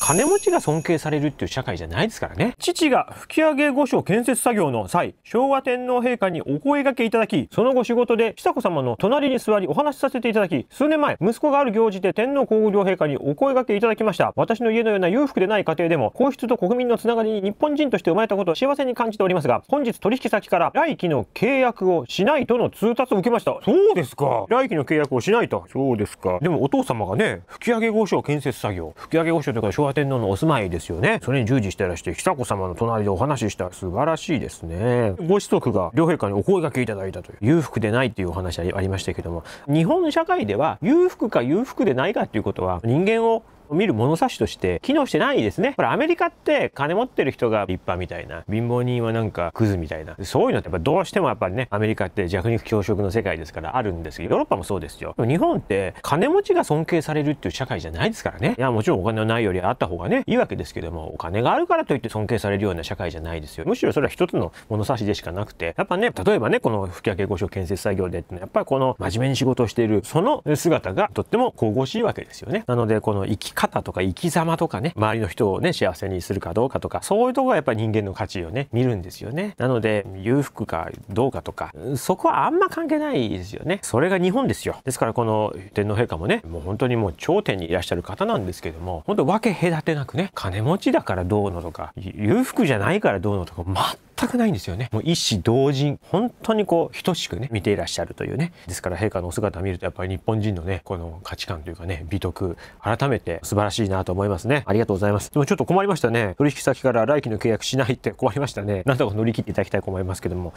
金持ちが尊敬されるっていう社会じゃないですからね。父が吹上御所建設作業の際、昭和天皇陛下にお声掛けいただき、その後仕事で久子様の隣に座りお話しさせていただき、数年前、息子がある行事で天皇皇后両陛下にお声掛けいただきました。私の家のような裕福でない家庭でも、皇室と国民のつながりに日本人として生まれたことを幸せに感じておりますが、本日取引先から来期の契約をしないとの通達を受けました。そうですか。来期の契約をしないと。そうですか。でもお父様がね、吹上御所建設作業。吹上御所というか和天皇のお住まいですよねそれに従事してらして久子様の隣でお話しした素晴らしいですねご子息が両陛下にお声がけいただいたという裕福でないっていうお話ありましたけども日本社会では裕福か裕福でないかっていうことは人間を見る物差しとして機能してないですね。これアメリカって金持ってる人が立派みたいな、貧乏人はなんかクズみたいな、そういうのってやっぱどうしてもやっぱりね、アメリカって弱肉強食の世界ですからあるんですけど、ヨーロッパもそうですよ。日本って金持ちが尊敬されるっていう社会じゃないですからね。いや、もちろんお金のないよりあった方がね、いいわけですけども、お金があるからといって尊敬されるような社会じゃないですよ。むしろそれは一つの物差しでしかなくて、やっぱね、例えばね、この吹き上げ御所建設作業でってやっぱりこの真面目に仕事をしている、その姿がとっても神々しいわけですよね。なので、この生き方とか生き様とかね、周りの人をね、幸せにするかどうかとか、そういうとこがやっぱり人間の価値をね、見るんですよね。なので、裕福かどうかとか、そこはあんま関係ないですよね。それが日本ですよ。ですからこの天皇陛下もね、もう本当にもう頂点にいらっしゃる方なんですけども、本当分け隔てなくね、金持ちだからどうのとか、裕福じゃないからどうのとか、全くないんですよねもう一子同人本当にこう等しくね見ていらっしゃるというねですから陛下のお姿を見るとやっぱり日本人のねこの価値観というかね美徳改めて素晴らしいなと思いますねありがとうございますでもちょっと困りましたね取引先から来期の契約しないって困りましたねなんとか乗り切っていただきたいと思いますけども